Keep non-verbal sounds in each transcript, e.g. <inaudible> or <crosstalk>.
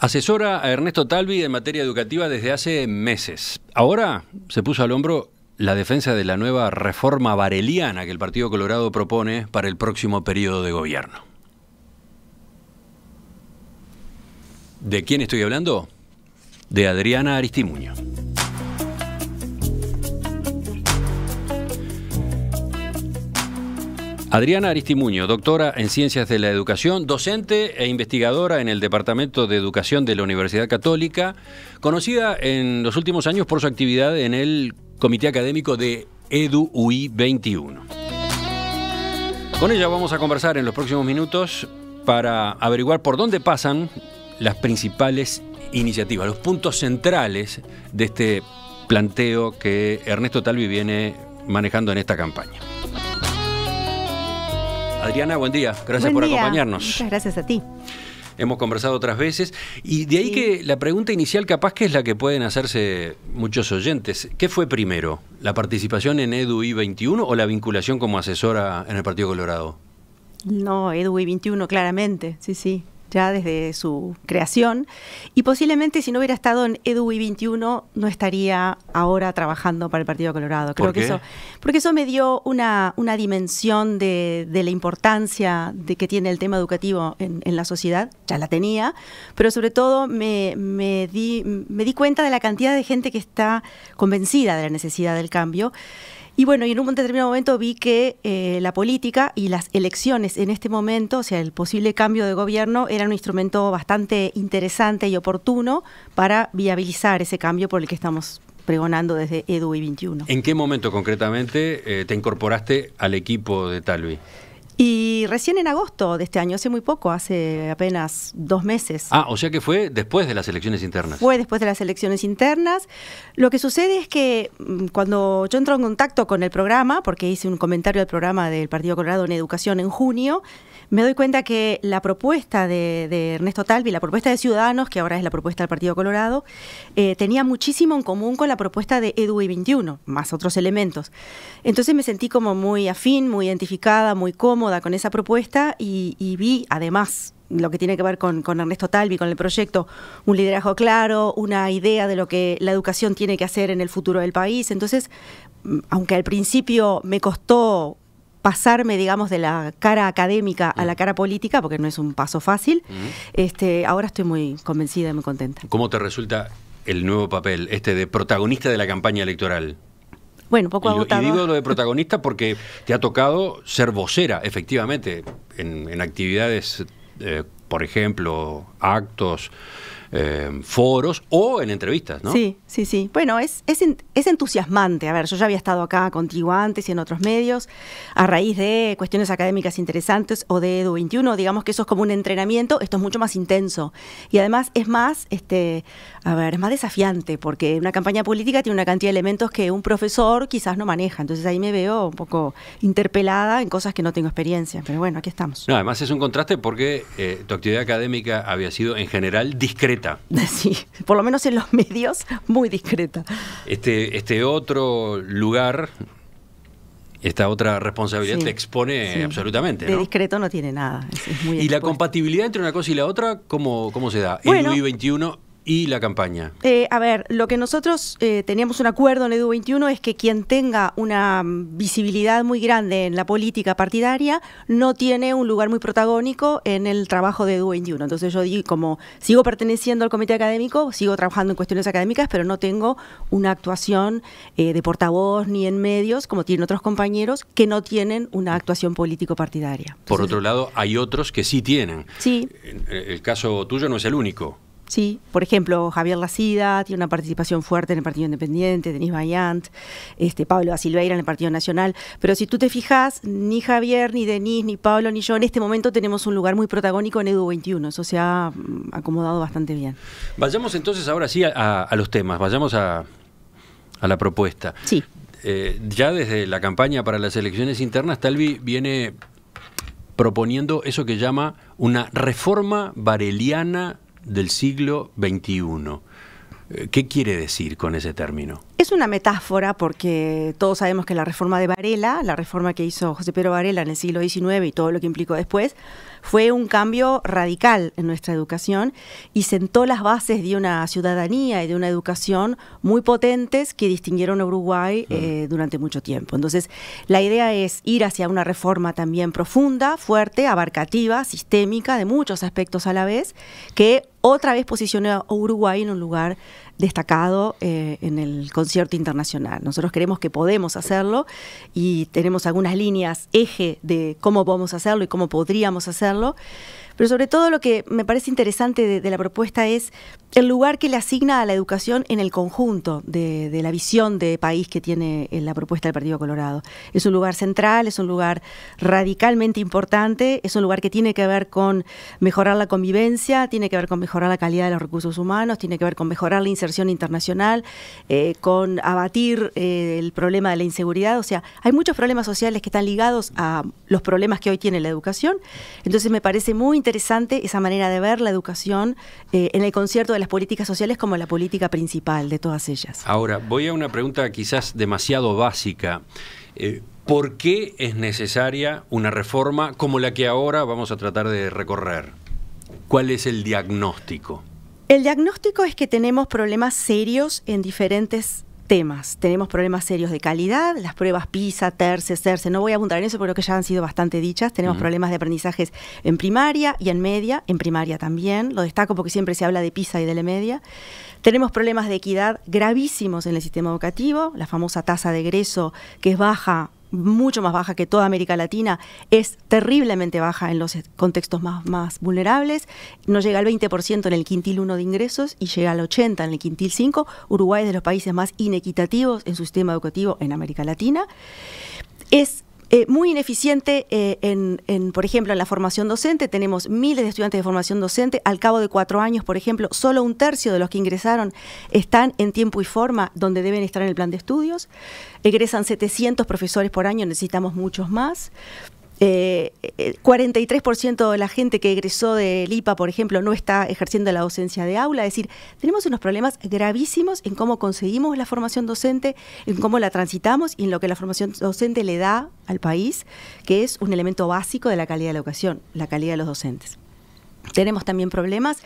Asesora a Ernesto Talvi en materia educativa desde hace meses. Ahora se puso al hombro la defensa de la nueva reforma bareliana que el Partido Colorado propone para el próximo periodo de gobierno. ¿De quién estoy hablando? De Adriana Aristimuño. Adriana Aristimuño, doctora en Ciencias de la Educación, docente e investigadora en el Departamento de Educación de la Universidad Católica, conocida en los últimos años por su actividad en el Comité Académico de EduUI 21. Con ella vamos a conversar en los próximos minutos para averiguar por dónde pasan las principales iniciativas, los puntos centrales de este planteo que Ernesto Talvi viene manejando en esta campaña. Adriana, buen día. Gracias por acompañarnos. Muchas gracias a ti. Hemos conversado otras veces y de ahí que la pregunta inicial capaz que es la que pueden hacerse muchos oyentes. ¿Qué fue primero? ¿La participación en EDUI 21 o la vinculación como asesora en el Partido Colorado? No, EDUI 21, claramente, sí, sí ya desde su creación, y posiblemente si no hubiera estado en y 21 no estaría ahora trabajando para el Partido Colorado. Creo que eso, porque eso me dio una, una dimensión de, de, la importancia de que tiene el tema educativo en, en la sociedad, ya la tenía, pero sobre todo me, me, di, me di cuenta de la cantidad de gente que está convencida de la necesidad del cambio. Y bueno, y en un determinado momento vi que eh, la política y las elecciones en este momento, o sea, el posible cambio de gobierno, era un instrumento bastante interesante y oportuno para viabilizar ese cambio por el que estamos pregonando desde Edu y 21. ¿En qué momento concretamente eh, te incorporaste al equipo de Talvi? Y recién en agosto de este año, hace muy poco, hace apenas dos meses. Ah, o sea que fue después de las elecciones internas. Fue después de las elecciones internas. Lo que sucede es que mm, cuando yo entro en contacto con el programa, porque hice un comentario al programa del Partido Colorado en Educación en junio, me doy cuenta que la propuesta de, Ernesto Talvi, la propuesta de Ciudadanos, que ahora es la propuesta del Partido Colorado, eh, tenía muchísimo en común con la propuesta de Edu 21, más otros elementos. Entonces me sentí como muy afín, muy identificada, muy cómoda con esa propuesta y, vi además lo que tiene que ver con, con, Ernesto Talvi, con el proyecto, un liderazgo claro, una idea de lo que la educación tiene que hacer en el futuro del país. Entonces, mm, aunque al principio me costó pasarme, digamos, de la cara académica a la mm. cara política, porque no es un paso fácil, mm. este, ahora estoy muy convencida y muy contenta. ¿Cómo te resulta el nuevo papel, este de protagonista de la campaña electoral? Bueno, poco agotado. Y, y digo lo de protagonista porque te ha tocado ser vocera, efectivamente, en, actividades, eh, por ejemplo, actos, eh, foros o en entrevistas, Sí, sí, sí. Bueno, es, es, entusiasmante. A ver, yo ya había estado acá contigo antes y en otros medios, a raíz de cuestiones académicas interesantes o de Edu 21, digamos que eso es como un entrenamiento, esto es mucho más intenso. Y además es más, este, a ver, más desafiante, porque una campaña política tiene una cantidad de elementos que un profesor quizás no maneja. Entonces ahí me veo un poco interpelada en cosas que no tengo experiencia. Pero bueno, aquí estamos. además es un contraste porque eh, tu actividad académica había sido en general discreta <laughs> Sí, por lo menos en los medios, muy discreta. Este, este otro lugar, esta otra responsabilidad te expone absolutamente. De discreto no tiene nada. ¿Y la compatibilidad entre una cosa y la otra, cómo, cómo se da? Bueno, el UI 21 y la campaña? Eh, a ver, lo que nosotros eh, teníamos un acuerdo en EDU 21 es que quien tenga una visibilidad muy grande en la política partidaria no tiene un lugar muy protagónico en el trabajo de EDU 21. Entonces yo digo, como sigo perteneciendo al comité académico, sigo trabajando en cuestiones académicas, pero no tengo una actuación eh, de portavoz ni en medios como tienen otros compañeros que no tienen una actuación político-partidaria. Por otro lado, hay otros que sí tienen. Sí. El caso tuyo no es el único. Sí, por ejemplo, Javier Lacida tiene una participación fuerte en el Partido Independiente, Denis Bayant, este, Pablo Asilveira en el Partido Nacional. Pero si tú te fijas, ni Javier, ni Denis, ni Pablo, ni yo en este momento tenemos un lugar muy protagónico en Edu 21. Eso se ha mm, acomodado bastante bien. Vayamos entonces ahora sí a, los temas, vayamos a, la propuesta. Sí. Eh, ya desde la campaña para las elecciones internas, Talvi viene proponiendo eso que llama una reforma bareliana del siglo XXI. Eh, ¿Qué quiere decir con ese término? Es una metáfora porque todos sabemos que la reforma de Varela, la reforma que hizo José Pedro Varela en el siglo XIX y todo lo que implicó después, fue un cambio radical en nuestra educación y sentó las bases de una ciudadanía y de una educación muy potentes que distinguieron a Uruguay eh, durante mucho tiempo. Entonces, la idea es ir hacia una reforma también profunda, fuerte, abarcativa, sistémica, de muchos aspectos a la vez, que otra vez posicionó a Uruguay en un lugar destacado eh, en el concierto internacional. Nosotros creemos que podemos hacerlo y tenemos algunas líneas, eje de cómo podemos hacerlo y cómo podríamos hacerlo. Pero sobre todo lo que me parece interesante de la propuesta es el lugar que le asigna a la educación en el conjunto de, la visión de país que tiene eh, la propuesta del Partido Colorado. Es un lugar central, es un lugar radicalmente importante, es un lugar que tiene que ver con mejorar la convivencia, tiene que ver con mejorar la calidad de los recursos humanos, tiene que ver con mejorar la inserción internacional, eh, con abatir eh, el problema de la inseguridad. O sea, hay muchos problemas sociales que están ligados a los problemas que hoy tiene la educación. Entonces me parece muy interesante esa manera de ver la educación en el concierto de las políticas sociales como la política principal de todas ellas. Ahora, voy a una pregunta quizás demasiado básica. Eh, ¿Por qué es necesaria una reforma como la que ahora vamos a tratar de recorrer? ¿Cuál es el diagnóstico? El diagnóstico es que tenemos problemas serios en diferentes temas. Tenemos problemas serios de calidad, las pruebas PISA, TERCE, CERCE, no voy a apuntar en eso porque ya han sido bastante dichas. Tenemos problemas de aprendizajes en primaria y en media, en primaria también, lo destaco porque siempre se habla de PISA y de la media. Tenemos problemas de equidad gravísimos en el sistema educativo, la famosa tasa de egreso que es baja mucho más baja que toda América Latina, es terriblemente baja en los contextos más, más vulnerables, no llega al 20% en el quintil 1 de ingresos y llega al 80% en el quintil 5. Uruguay es de los países más inequitativos en su sistema educativo en América Latina. Es eh, muy ineficiente eh, en, por ejemplo, en la formación docente. Tenemos miles de estudiantes de formación docente. Al cabo de cuatro años, por ejemplo, solo un tercio de los que ingresaron están en tiempo y forma donde deben estar en el plan de estudios. Egresan 700 profesores por año, necesitamos muchos más eh, 43% eh, de la gente que egresó del IPA, por ejemplo, no está ejerciendo la docencia de aula. Es decir, tenemos unos problemas gravísimos en cómo conseguimos la formación docente, en cómo la transitamos y en lo que la formación docente le da al país, que es un elemento básico de la calidad de la educación, la calidad de los docentes. Tenemos también problemas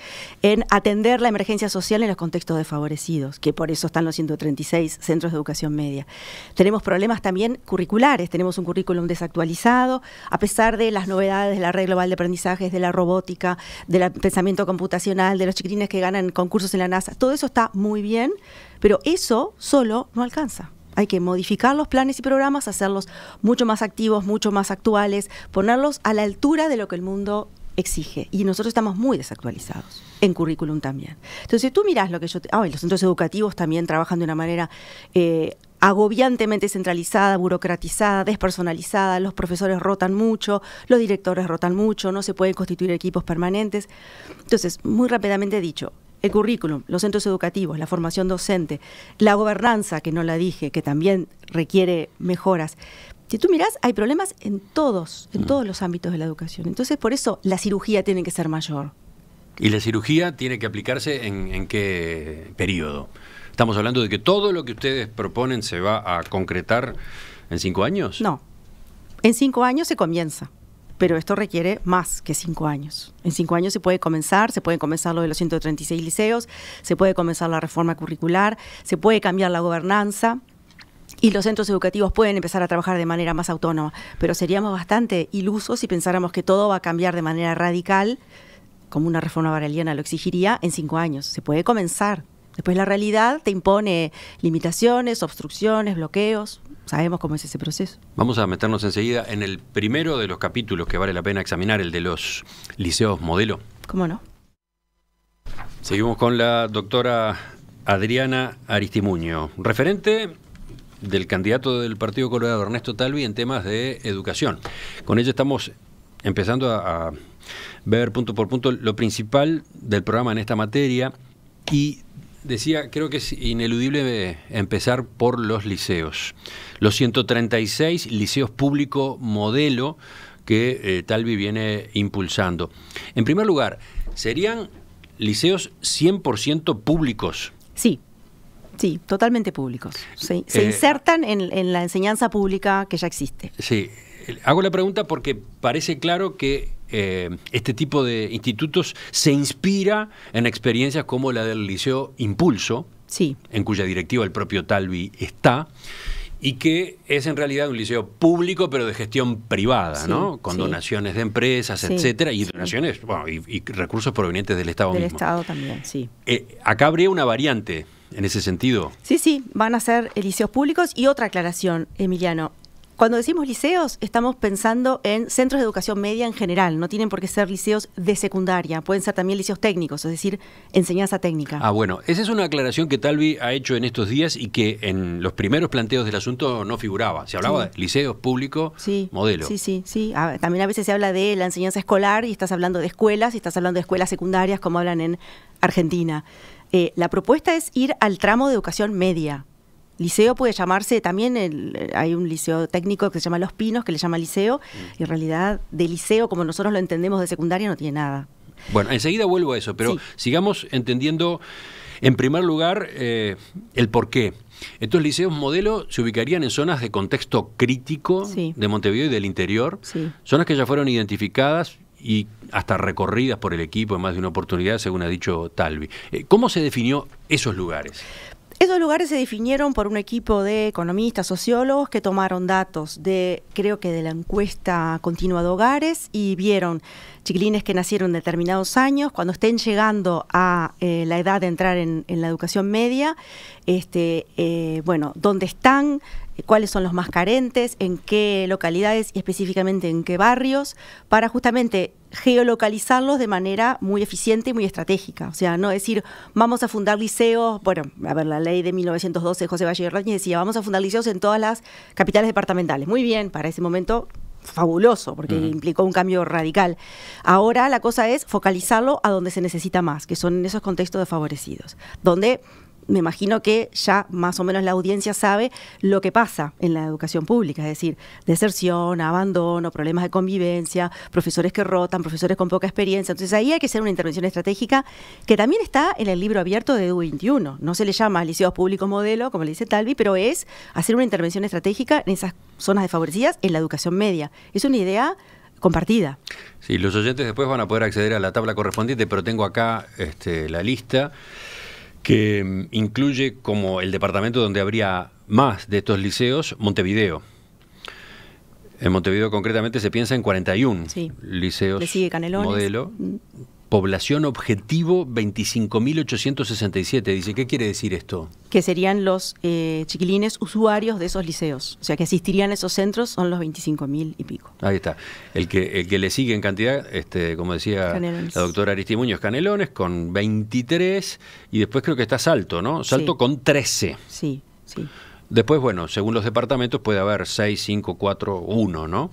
en atender la emergencia social en los contextos desfavorecidos, que por eso están los 136 centros de educación media. Tenemos problemas también curriculares, tenemos un currículum desactualizado, a pesar de las novedades de la red global de aprendizajes, de la robótica, del pensamiento computacional, de los chiquitines que ganan concursos en la NASA, todo eso está muy bien, pero eso solo no alcanza. Hay que modificar los planes y programas, hacerlos mucho más activos, mucho más actuales, ponerlos a la altura de lo que el mundo exige y nosotros estamos muy desactualizados en currículum también. Entonces, tú miras lo que yo... Te, los centros educativos también trabajan de una manera eh, agobiantemente centralizada, burocratizada, despersonalizada, los profesores rotan mucho, los directores rotan mucho, no se pueden constituir equipos permanentes. Entonces, muy rápidamente dicho, el currículum, los centros educativos, la formación docente, la gobernanza, que no la dije, que también requiere mejoras si tú miras, hay problemas en todos, en mm. todos los ámbitos de la educación. Entonces, por eso la cirugía tiene que ser mayor. ¿Y la cirugía tiene que aplicarse en, en qué periodo? Estamos hablando de que todo lo que ustedes proponen se va a concretar en cinco años. No, en cinco años se comienza pero esto requiere más que cinco años. En cinco años se puede comenzar, se puede comenzar lo de los 136 liceos, se puede comenzar la reforma curricular, se puede cambiar la gobernanza, y los centros educativos pueden empezar a trabajar de manera más autónoma, pero seríamos bastante ilusos si pensáramos que todo va a cambiar de manera radical, como una reforma baraliana lo exigiría, en cinco años. Se puede comenzar. Después la realidad te impone limitaciones, obstrucciones, bloqueos. Sabemos cómo es ese proceso. Vamos a meternos enseguida en el primero de los capítulos que vale la pena examinar, el de los liceos modelo. ¿Cómo no? Seguimos con la doctora Adriana Aristimuño, referente del candidato del Partido Colorado, Ernesto Talvi, en temas de educación. Con ello estamos empezando a, ver punto por punto lo principal del programa en esta materia y decía, creo que es ineludible empezar por los liceos. Los 136 liceos público modelo que eh, Talvi viene impulsando. En primer lugar, ¿serían liceos 100% públicos? Sí, Sí, totalmente públicos. Se eh, insertan en, la enseñanza pública que ya existe. Sí, hago la pregunta porque parece claro que eh, este tipo de institutos se inspira en experiencias como la del Liceo Impulso, sí. en cuya directiva el propio Talvi está y que es en realidad un liceo público, pero de gestión privada, ¿no? Con donaciones de empresas, etcétera, y donaciones, y, recursos provenientes del Estado del mismo. Del Estado también, sí. Eh, acá habría una variante en ese sentido. Sí, sí, van a ser liceos públicos. Y otra aclaración, Emiliano. Cuando decimos liceos, estamos pensando en centros de educación media en general. No tienen por qué ser liceos de secundaria, pueden ser también liceos técnicos, es decir, enseñanza técnica. Ah, bueno, esa es una aclaración que Talvi ha hecho en estos días y que en los primeros planteos del asunto no figuraba. Se hablaba de liceos públicos, sí. modelo. Sí, sí, sí. Ah, también a veces se habla de la enseñanza escolar y estás hablando de escuelas y estás hablando de escuelas secundarias como hablan en Argentina. Eh, la propuesta es ir al tramo de educación media. Liceo puede llamarse, también eh, hay un liceo técnico que se llama Los Pinos, que le llama liceo, mm. y en realidad de liceo, como nosotros lo entendemos de secundaria, no tiene nada. Bueno, enseguida vuelvo a eso, pero sigamos entendiendo, en primer lugar, eh, el por qué. Estos liceos modelo se ubicarían en zonas de contexto crítico de Montevideo y del interior, zonas que ya fueron identificadas y hasta recorridas por el equipo en más de una oportunidad, según ha dicho Talvi. Eh, ¿Cómo se definió esos lugares? Esos lugares se definieron por un equipo de economistas, sociólogos que tomaron datos de, creo que de la encuesta continua de hogares y vieron chiquilines que nacieron en determinados años, cuando estén llegando a eh, la edad de entrar en, la educación media, este, eh, bueno, dónde están, cuáles son los más carentes, en qué localidades y específicamente en qué barrios, para justamente geolocalizarlos de manera muy eficiente y muy estratégica. O sea, no decir, vamos a fundar liceos, bueno, a ver, la ley de 1912 de José Valle Ordóñez decía, vamos a fundar liceos en todas las capitales departamentales. Muy bien, para ese momento fabuloso, porque implicó un cambio radical. Ahora la cosa es focalizarlo a donde se necesita más, que son en esos contextos desfavorecidos, donde me imagino que ya más o menos la audiencia sabe lo que pasa en la educación pública, es decir, deserción, abandono, problemas de convivencia, profesores que rotan, profesores con poca experiencia. Entonces ahí hay que hacer una intervención estratégica que también está en el libro abierto de EDU21. No se le llama liceos públicos modelo, como le dice Talvi, pero es hacer una intervención estratégica en esas zonas desfavorecidas en la educación media. Es una idea compartida. Sí, los oyentes después van a poder acceder a la tabla correspondiente, pero tengo acá este, la lista que mm, incluye como el departamento donde habría más de estos liceos, Montevideo. En Montevideo concretamente se piensa en 41 liceos modelo. Mm. Población objetivo 25.867. Dice, ¿qué quiere decir esto? Que serían los eh, chiquilines usuarios de esos liceos. O sea, que asistirían a esos centros son los 25.000 y pico. Ahí está. El que, el que le sigue en cantidad, este, como decía la doctora Aristimuño, Canelones con 23 y después creo que está Salto, ¿no? Salto con 13. Sí, sí. Después, bueno, según los departamentos puede haber 6, 5, 4, 1, ¿no?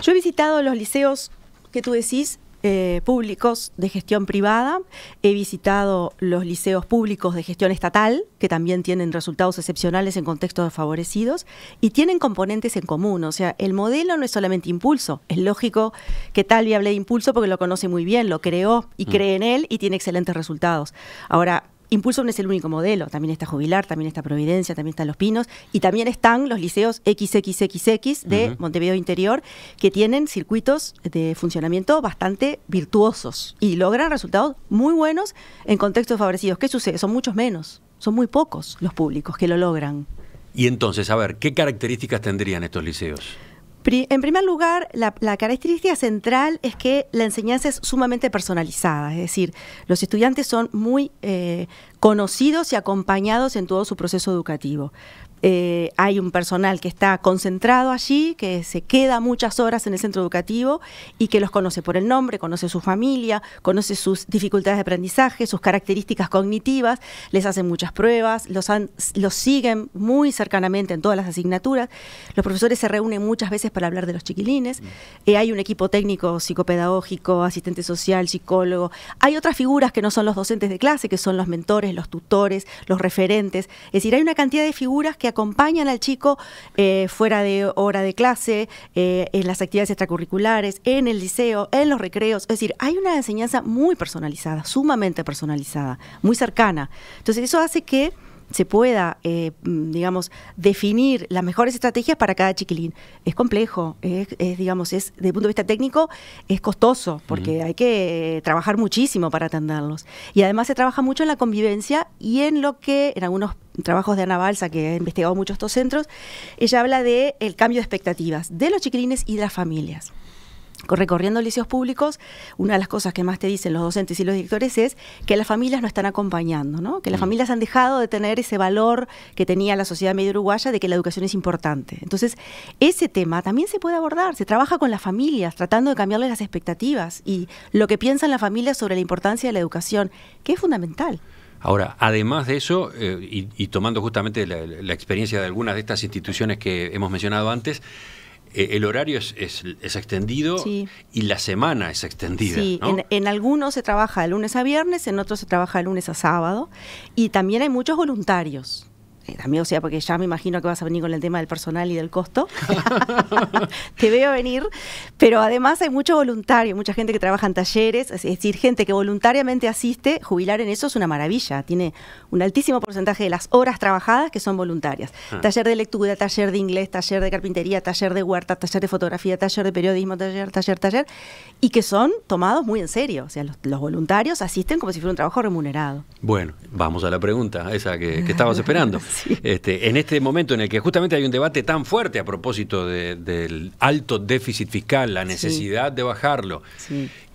Yo he visitado los liceos que tú decís eh, públicos de gestión privada, he visitado los liceos públicos de gestión estatal, que también tienen resultados excepcionales en contextos favorecidos, y tienen componentes en común, o sea, el modelo no es solamente impulso, es lógico que Talvi hable de impulso porque lo conoce muy bien, lo creó y mm. cree en él y tiene excelentes resultados. Ahora, Impulso no es el único modelo, también está Jubilar, también está Providencia, también están Los Pinos y también están los liceos XXXX de Montevideo Interior que tienen circuitos de funcionamiento bastante virtuosos y logran resultados muy buenos en contextos favorecidos. ¿Qué sucede? Son muchos menos, son muy pocos los públicos que lo logran. Y entonces, a ver, ¿qué características tendrían estos liceos? En primer lugar, la, característica central es que la enseñanza es sumamente personalizada, es decir, los estudiantes son muy eh, conocidos y acompañados en todo su proceso educativo. Eh, hay un personal que está concentrado allí, que se queda muchas horas en el centro educativo y que los conoce por el nombre, conoce su familia, conoce sus dificultades de aprendizaje, sus características cognitivas, les hacen muchas pruebas, los, siguen muy cercanamente en todas las asignaturas. Los profesores se reúnen muchas veces para hablar de los chiquilines. Mm. Eh, hay un equipo técnico psicopedagógico, asistente social, psicólogo. Hay otras figuras que no son los docentes de clase, que son los mentores, los tutores, los referentes. Es decir, hay una cantidad de figuras que acompañan al chico eh, fuera de hora de clase, eh, en las actividades extracurriculares, en el liceo, en los recreos. Es decir, hay una enseñanza muy personalizada, sumamente personalizada, muy cercana. Entonces eso hace que se pueda, eh, mm, digamos, definir las mejores estrategias para cada chiquilín. Es complejo, es, digamos, es, desde el punto de vista técnico, es costoso, porque hay que eh, trabajar muchísimo para atenderlos. Y además se trabaja mucho en la convivencia y en lo que, en algunos trabajos de Ana Balsa, que ha investigado mucho estos centros, ella habla de el cambio de expectativas de los chiquilines y de las familias recorriendo liceos públicos, una de las cosas que más te dicen los docentes y los directores es que las familias no están acompañando, ¿no? que las mm. familias han dejado de tener ese valor que tenía la sociedad medio uruguaya de que la educación es importante. Entonces, ese tema también se puede abordar, se trabaja con las familias, tratando de cambiarles las expectativas y lo que piensan las familias sobre la importancia de la educación, que es fundamental. Ahora, además de eso, eh, y, tomando justamente la experiencia de algunas de estas instituciones que hemos mencionado antes, eh, el horario es, es, extendido y la semana es extendida. Sí, en, en, algunos se trabaja de lunes a viernes, en otros se trabaja de lunes a sábado y también hay muchos voluntarios. Eh, también, o sea, porque ya me imagino que vas a venir con el tema del personal y del costo. <laughs> <laughs> Te veo venir, pero además hay mucho voluntario, mucha gente que trabaja en talleres, es decir, gente que voluntariamente asiste, jubilar en eso es una maravilla, tiene un altísimo porcentaje de las horas trabajadas que son voluntarias. Ah. Taller de lectura, taller de inglés, taller de carpintería, taller de huerta, taller de fotografía, taller de periodismo, taller, taller, taller, y que son tomados muy en serio, o sea, los, voluntarios asisten como si fuera un trabajo remunerado. Bueno, vamos a la pregunta, esa que estabas esperando. <laughs> <laughs> Este, en este momento en el que justamente hay un debate tan fuerte a propósito del alto déficit fiscal, la necesidad de bajarlo.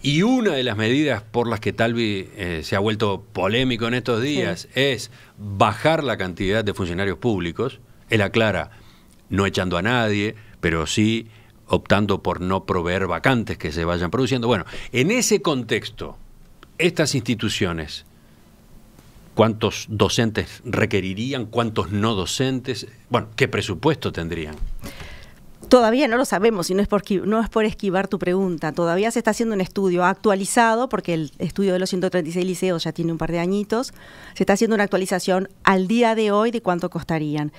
Y una de las medidas por las que Talvi vez eh, se ha vuelto polémico en estos días es bajar la cantidad de funcionarios públicos. Él aclara, no echando a nadie, pero sí optando por no proveer vacantes que se vayan produciendo. Bueno, en ese contexto, estas instituciones cuántos docentes requerirían, cuántos no docentes, bueno, qué presupuesto tendrían. Todavía no lo sabemos y no es, por, no es por esquivar tu pregunta. Todavía se está haciendo un estudio actualizado, porque el estudio de los 136 liceos ya tiene un par de añitos. Se está haciendo una actualización al día de hoy de cuánto costarían.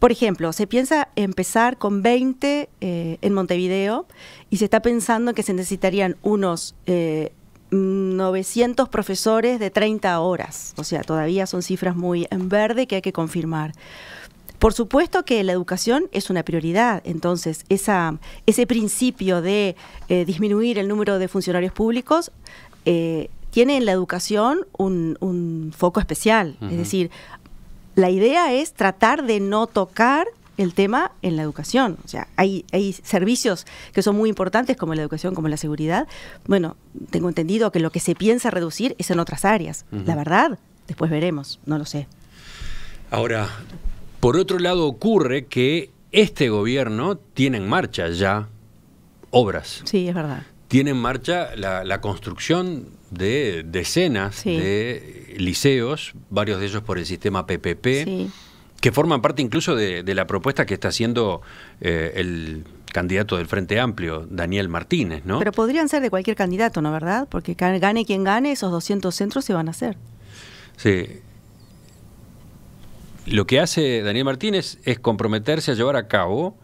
Por ejemplo, se piensa empezar con 20 eh, en Montevideo y se está pensando que se necesitarían unos eh, 900 profesores de 30 horas. O sea, todavía son cifras muy en verde que hay que confirmar. Por supuesto que la educación es una prioridad, entonces ese principio de eh, disminuir el número de funcionarios públicos eh, tiene en la educación un, foco especial. Es decir, la idea es tratar de no tocar el tema en la educación. O sea, hay, hay servicios que son muy importantes como la educación, como la seguridad. Bueno, tengo entendido que lo que se piensa reducir es en otras áreas. La verdad, después veremos, no lo sé. Ahora, por otro lado ocurre que este gobierno tiene en marcha ya obras. Sí, es verdad. Tiene en marcha la, construcción de decenas de liceos, varios de ellos por el sistema PPP. Sí que forman parte incluso de, la propuesta que está haciendo eh, el candidato del Frente Amplio, Daniel Martínez, ¿no? Pero podrían ser de cualquier candidato, ¿no verdad? Porque gane quien gane, esos 200 centros se van a hacer. Sí. Lo que hace Daniel Martínez es comprometerse a llevar a cabo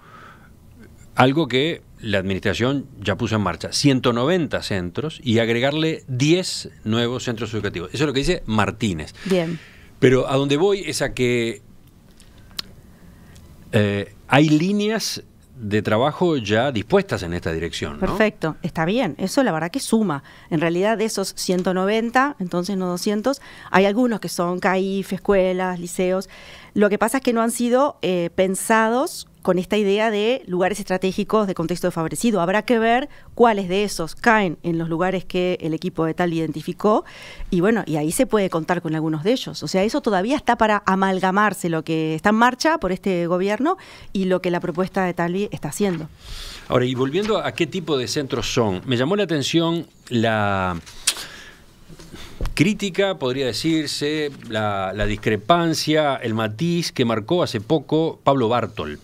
algo que la administración ya puso en marcha, 190 centros y agregarle 10 nuevos centros educativos. Eso es lo que dice Martínez. Bien. Pero a donde voy es a que eh, hay líneas de trabajo ya dispuestas en esta dirección. Perfecto, está bien, eso la verdad que suma. En realidad de esos 190, entonces no 200, hay algunos que son CAIF, escuelas, liceos. Lo que pasa es que no han sido eh, pensados con esta idea de lugares estratégicos de contexto desfavorecido. Habrá que ver cuáles de esos caen en los lugares que el equipo de tal identificó y bueno, y ahí se puede contar con algunos de ellos. O sea, eso todavía está para amalgamarse lo que está en marcha por este gobierno y lo que la propuesta de Tali está haciendo. Ahora, y volviendo a qué tipo de centros son, me llamó la atención la crítica, podría decirse, la, la discrepancia, el matiz que marcó hace poco Pablo Bartol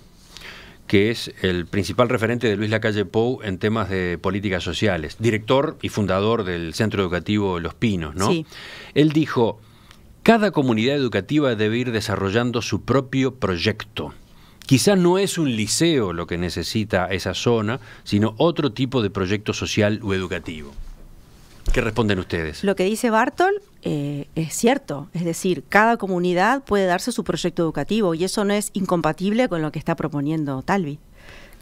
que es el principal referente de Luis Lacalle Pou en temas de políticas sociales, director y fundador del Centro Educativo Los Pinos, ¿no? Él dijo, cada comunidad educativa debe ir desarrollando su propio proyecto. quizá no es un liceo lo que necesita esa zona, sino otro tipo de proyecto social o educativo. ¿Qué responden ustedes? Lo que dice Bartol eh, es cierto, es decir, cada comunidad puede darse su proyecto educativo y eso no es incompatible con lo que está proponiendo Talvi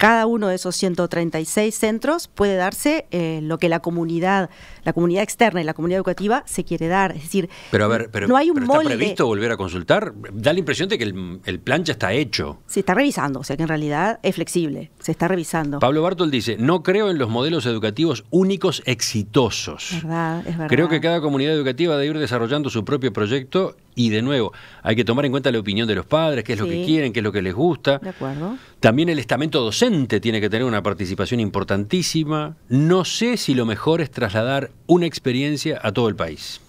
cada uno de esos 136 centros puede darse eh, lo que la comunidad, la comunidad externa y la comunidad educativa se quiere dar. Es decir, pero no hay un ¿Está previsto volver a consultar? Da la impresión de que el, el, plan ya está hecho. Se está revisando, o sea que en realidad es flexible, se está revisando. Pablo Bartol dice, no creo en los modelos educativos únicos exitosos. verdad, es verdad. Creo que cada comunidad educativa debe ir desarrollando su propio proyecto y de nuevo, hay que tomar en cuenta la opinión de los padres, qué es lo que quieren, qué es lo que les gusta. De acuerdo. También el estamento docente tiene que tener una participación importantísima. No sé si lo mejor es trasladar una experiencia a todo el país.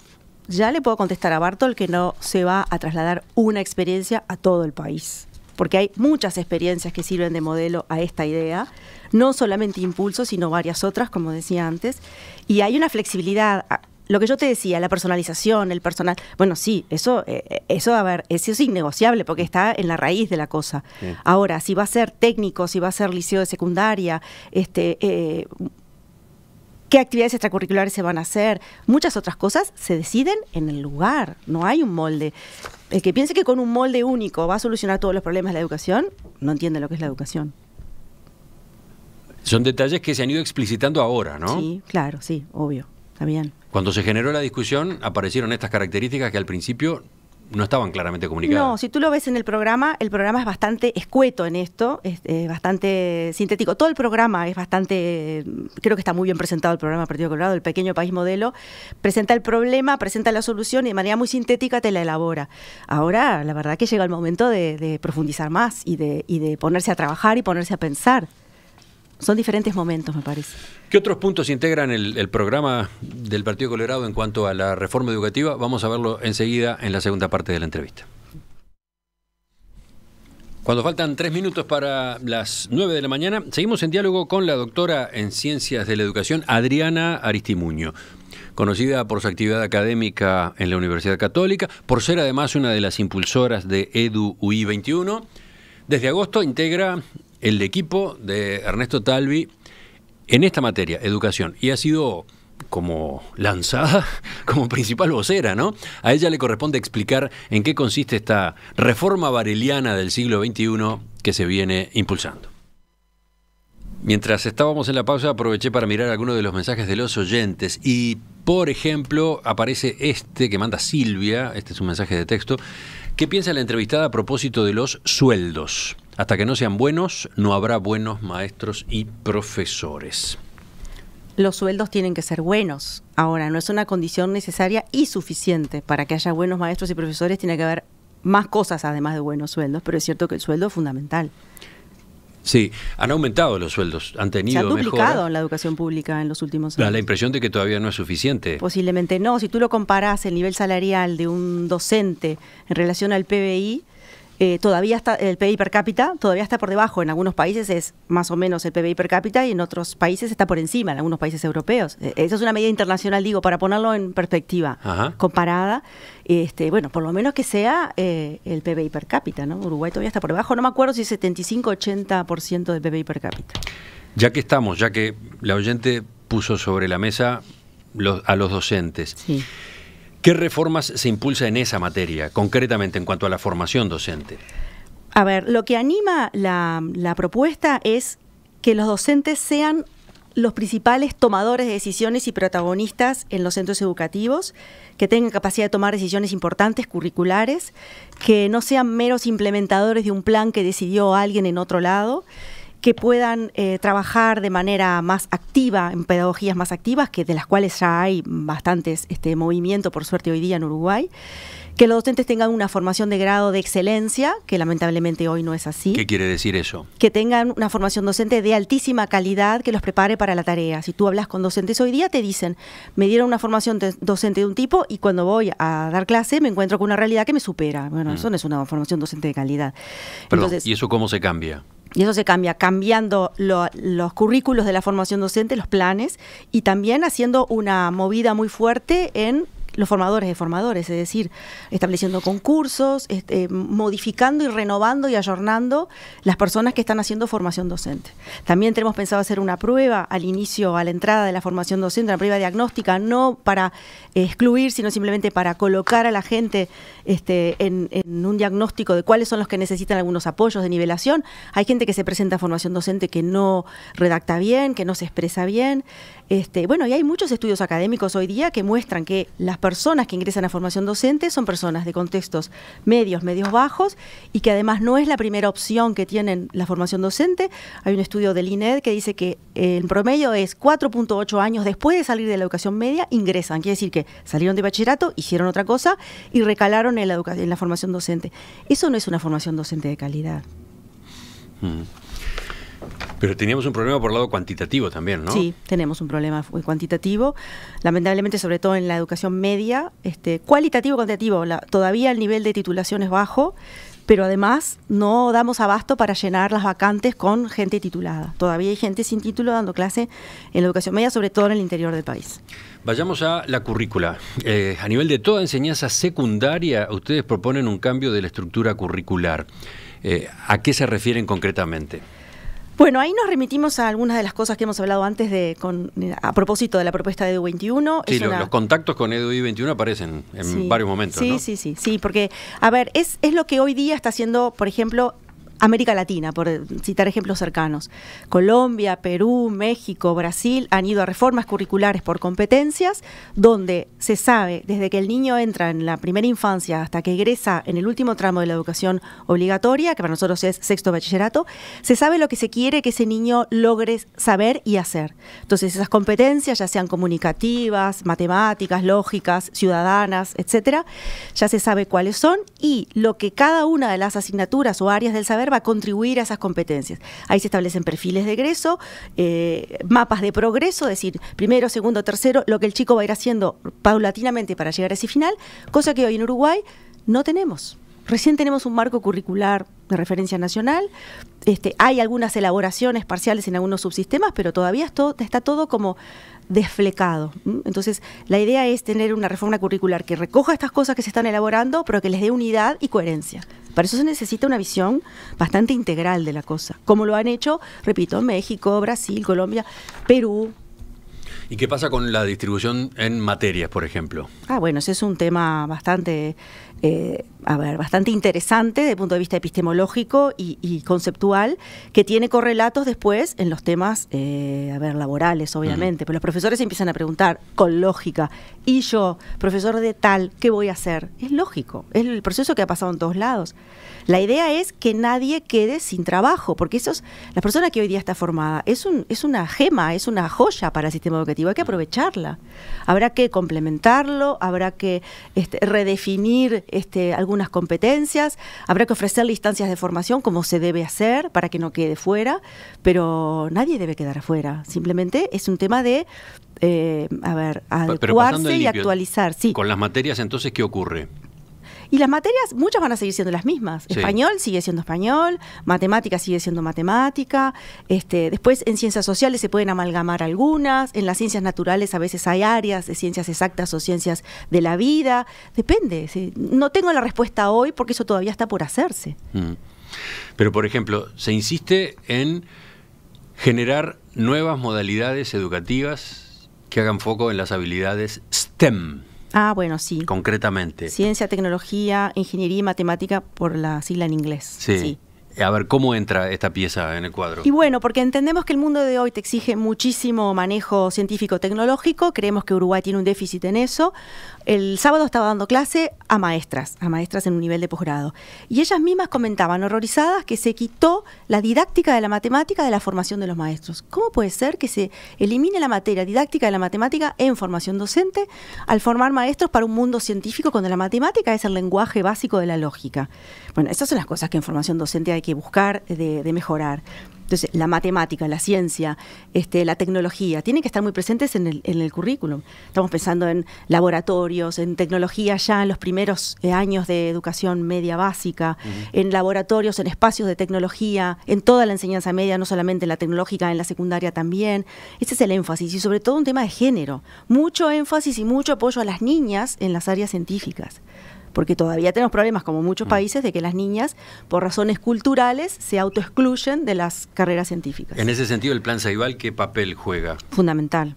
Ya le puedo contestar a Bartol que no se va a trasladar una experiencia a todo el país porque hay muchas experiencias que sirven de modelo a esta idea, no solamente impulso, sino varias otras, como decía antes, y hay una flexibilidad lo que yo te decía, la personalización, el personal, bueno, sí, eso, eh, eh, eso, a ver, eso es innegociable porque está en la raíz de la cosa. Ahora, si va a ser técnico, si va a ser liceo de secundaria, este, eh, qué actividades extracurriculares se van a hacer, muchas otras cosas se deciden en el lugar, no hay un molde. El que piense que con un molde único va a solucionar todos los problemas de la educación, no entiende lo que es la educación. Son detalles que se han ido explicitando ahora, ¿no? Sí, claro, sí, obvio, está bien. Cuando se generó la discusión, aparecieron estas características que al principio no estaban claramente comunicadas. No, si tú lo ves en el programa, el programa es bastante escueto en esto, es bastante sintético. Todo el programa es bastante, creo que está muy bien presentado el programa Partido Colorado, el pequeño país modelo, presenta el problema, presenta la solución y de manera muy sintética te la elabora. Ahora, la verdad que llega el momento de, profundizar más y de, y de ponerse a trabajar y ponerse a pensar. Son diferentes momentos, me parece. ¿Qué otros puntos integran el, el, programa del Partido Colorado en cuanto a la reforma educativa? Vamos a verlo enseguida en la segunda parte de la entrevista. Cuando faltan tres minutos para las nueve de la mañana, seguimos en diálogo con la doctora en Ciencias de la Educación, Adriana Aristimuño conocida por su actividad académica en la Universidad Católica, por ser además una de las impulsoras de EDU UI 21. Desde agosto integra el equipo de Ernesto Talvi en esta materia, educación, y ha sido como lanzada <laughs> como principal vocera, ¿no? A ella le corresponde explicar en qué consiste esta reforma vareliana del siglo XXI que se viene impulsando. Mientras estábamos en la pausa aproveché para mirar algunos de los mensajes de los oyentes y, por ejemplo, aparece este que manda Silvia, este es un mensaje de texto, ¿qué piensa la entrevistada a propósito de los sueldos? Hasta que no sean buenos, no habrá buenos maestros y profesores. Los sueldos tienen que ser buenos. Ahora, no es una condición necesaria y suficiente. Para que haya buenos maestros y profesores tiene que haber más cosas además de buenos sueldos, pero es cierto que el sueldo es fundamental. Sí, han aumentado los sueldos, han tenido. Se ha duplicado en la educación pública en los últimos años. la impresión de que todavía no es suficiente. Posiblemente no. Si tú lo comparas el nivel salarial de un docente en relación al PBI, eh, todavía está el PIB per cápita, todavía está por debajo. En algunos países es más o menos el PBI per cápita y en otros países está por encima, en algunos países europeos. E, Esa es una medida internacional, digo, para ponerlo en perspectiva comparada. Este, bueno, por lo menos que sea eh, el PBI per cápita, ¿no? Uruguay todavía está por debajo, no me acuerdo si es 75-80% del PBI per cápita. Ya que estamos, ya que la oyente puso sobre la mesa los, a los docentes. Sí. ¿Qué reformas se impulsa en esa materia, concretamente en cuanto a la formación docente? A ver, lo que anima la, la propuesta es que los docentes sean los principales tomadores de decisiones y protagonistas en los centros educativos, que tengan capacidad de tomar decisiones importantes, curriculares, que no sean meros implementadores de un plan que decidió alguien en otro lado que puedan eh, trabajar de manera más activa, en pedagogías más activas, que de las cuales ya hay bastantes este movimiento, por suerte, hoy día en Uruguay que los docentes tengan una formación de grado de excelencia, que lamentablemente hoy no es así. ¿Qué quiere decir eso? Que tengan una formación docente de altísima calidad que los prepare para la tarea. Si tú hablas con docentes hoy día, te dicen, me dieron una formación docente de un tipo y cuando voy a dar clase me encuentro con una realidad que me supera. Bueno, mm. eso no es una formación docente de calidad. ¿y eso cómo se cambia? Y eso se cambia cambiando los currículos de la formación docente, los planes, y también haciendo una movida muy fuerte en los formadores de formadores, es decir, estableciendo concursos, eh, modificando y renovando y ayornando las personas que están haciendo formación docente. También tenemos pensado hacer una prueba al inicio, a la entrada de la formación docente, una prueba diagnóstica, no para eh, excluir, sino simplemente para colocar a la gente este, en, en un diagnóstico de cuáles son los que necesitan algunos apoyos de nivelación. Hay gente que se presenta a formación docente que no redacta bien, que no se expresa bien. Este, bueno, y hay muchos estudios académicos hoy día que muestran que las personas que ingresan a formación docente son personas de contextos medios, medios bajos, y que además no es la primera opción que tienen la formación docente. Hay un estudio del INED que dice que el promedio es 4.8 años después de salir de la educación media, ingresan. Quiere decir que salieron de bachillerato, hicieron otra cosa y recalaron en la, formación docente. Eso no es una formación docente de calidad. Mm. Pero teníamos un problema por el lado cuantitativo también, ¿no? Sí, tenemos un problema cuantitativo, lamentablemente sobre todo en la educación media, este, cualitativo, cuantitativo, todavía el nivel de titulación es bajo, pero además no damos abasto para llenar las vacantes con gente titulada. Todavía hay gente sin título dando clase en la educación media, sobre todo en el interior del país. Vayamos a la currícula. Eh, a nivel de toda enseñanza secundaria, ustedes proponen un cambio de la estructura curricular. Eh, ¿A qué se refieren concretamente? Bueno, ahí nos remitimos a algunas de las cosas que hemos hablado antes de, con, a propósito de la propuesta de EDU21. Sí, los contactos con EDU21 aparecen en varios momentos. Sí, sí, sí, sí, porque, a ver, es, es lo que hoy día está haciendo, por ejemplo, América Latina, por citar ejemplos cercanos. Colombia, Perú, México, Brasil han ido a reformas curriculares por competencias, donde se sabe desde que el niño entra en la primera infancia hasta que egresa en el último tramo de la educación obligatoria, que para nosotros es sexto bachillerato, se sabe lo que se quiere que ese niño logre saber y hacer. Entonces esas competencias, ya sean comunicativas, matemáticas, lógicas, ciudadanas, etcétera, ya se sabe cuáles son y lo que cada una de las asignaturas o áreas del saber a contribuir a esas competencias. Ahí se establecen perfiles de egreso, eh, mapas de progreso, es decir, primero, segundo, tercero, lo que el chico va a ir haciendo paulatinamente para llegar a ese final, cosa que hoy en Uruguay no tenemos. Recién tenemos un marco curricular de referencia nacional, este, hay algunas elaboraciones parciales en algunos subsistemas, pero todavía está todo como desflecado. Entonces, la idea es tener una reforma curricular que recoja estas cosas que se están elaborando, pero que les dé unidad y coherencia. Para eso se necesita una visión bastante integral de la cosa, como lo han hecho, repito, México, Brasil, Colombia, Perú. ¿Y qué pasa con la distribución en materias, por ejemplo? Ah, bueno, ese es un tema bastante eh, a ver, bastante interesante desde el punto de vista epistemológico y, conceptual, que tiene correlatos después en los temas, eh, laborales, obviamente. Pero los profesores empiezan a preguntar con lógica, y yo, profesor de tal, ¿qué voy a hacer? Es lógico, es el proceso que ha pasado en todos lados. La idea es que nadie quede sin trabajo, porque eso la persona que hoy día está formada es, un, es una gema, es una joya para el sistema educativo, hay que aprovecharla. Habrá que complementarlo, habrá que este, redefinir este, algunas competencias, habrá que ofrecer instancias de formación como se debe hacer para que no quede fuera, pero nadie debe quedar afuera, simplemente es un tema de, eh, a ver, adecuarse y actualizar. Con las materias entonces, ¿qué ocurre? Y las materias, muchas van a seguir siendo las mismas. Español sigue siendo español, matemática sigue siendo matemática. Este, después en ciencias sociales se pueden amalgamar algunas, en las ciencias naturales a veces hay áreas de ciencias exactas o ciencias de la vida. Depende. No tengo la respuesta hoy porque eso todavía está por hacerse. Mm. Pero, por ejemplo, se insiste en generar nuevas modalidades educativas que hagan foco en las habilidades STEM. Ah, bueno, sí. Concretamente. Ciencia, tecnología, ingeniería y matemática por la sigla en inglés. sí. sí. A ver, ¿cómo entra esta pieza en el cuadro? Y bueno, porque entendemos que el mundo de hoy te exige muchísimo manejo científico-tecnológico, creemos que Uruguay tiene un déficit en eso. El sábado estaba dando clase a maestras, a maestras en un nivel de posgrado, y ellas mismas comentaban horrorizadas que se quitó la didáctica de la matemática de la formación de los maestros. ¿Cómo puede ser que se elimine la materia didáctica de la matemática en formación docente al formar maestros para un mundo científico cuando la matemática es el lenguaje básico de la lógica? Bueno, esas son las cosas que en formación docente hay que buscar de, mejorar. Entonces, la matemática, la ciencia, este, la tecnología, tienen que estar muy presentes en el, en currículum. Estamos pensando en laboratorios, en tecnología ya en los primeros eh, años de educación media básica, en laboratorios, en espacios de tecnología, en toda la enseñanza media, no solamente en la tecnológica, en la secundaria también. Ese es el énfasis y sobre todo un tema de género. Mucho énfasis y mucho apoyo a las niñas en las áreas científicas porque todavía tenemos problemas, como muchos mm. países, de que las niñas, por razones culturales, se autoexcluyen de las carreras científicas. En ese sentido, el Plan Ceibal, ¿qué papel juega? Fundamental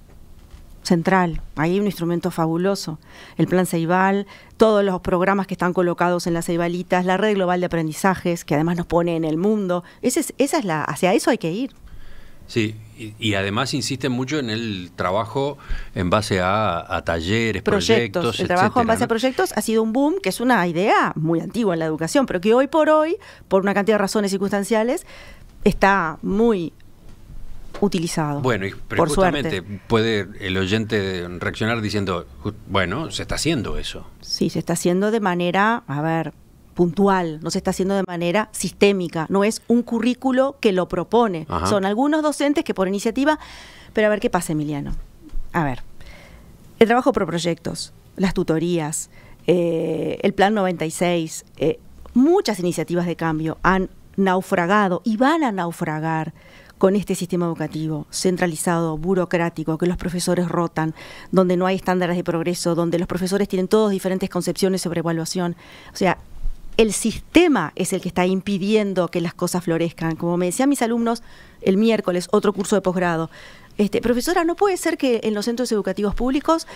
central. Ahí hay un instrumento fabuloso. El plan Ceibal, todos los programas que están colocados en las Ceibalitas, la red global de aprendizajes, que además nos pone en el mundo. esa es la, hacia eso hay que ir. Sí, y, además insisten mucho en el trabajo en base a, talleres, proyectos. el trabajo en base a proyectos ha sido un boom, que es una idea muy antigua en la educación, pero que hoy por hoy, por una cantidad de razones circunstanciales, está muy utilizado. Bueno, y, pero puede el oyente reaccionar diciendo, bueno, se está haciendo eso. Sí, se está haciendo de manera, a ver, puntual, no se está haciendo de manera sistémica, no es un currículo que lo propone. Son algunos docentes que por iniciativa, pero a ver qué pasa, Emiliano. A ver, el trabajo por proyectos, las tutorías, eh, el Plan 96, eh, muchas iniciativas de cambio han naufragado y van a naufragar con este sistema educativo centralizado, burocrático, que los profesores rotan, donde no hay estándares de progreso, donde los profesores tienen todas diferentes concepciones sobre evaluación. O sea, el sistema es el que está impidiendo que las cosas florezcan. Como me decían mis alumnos el miércoles, otro curso de posgrado, este, profesora, no puede ser que en los centros educativos públicos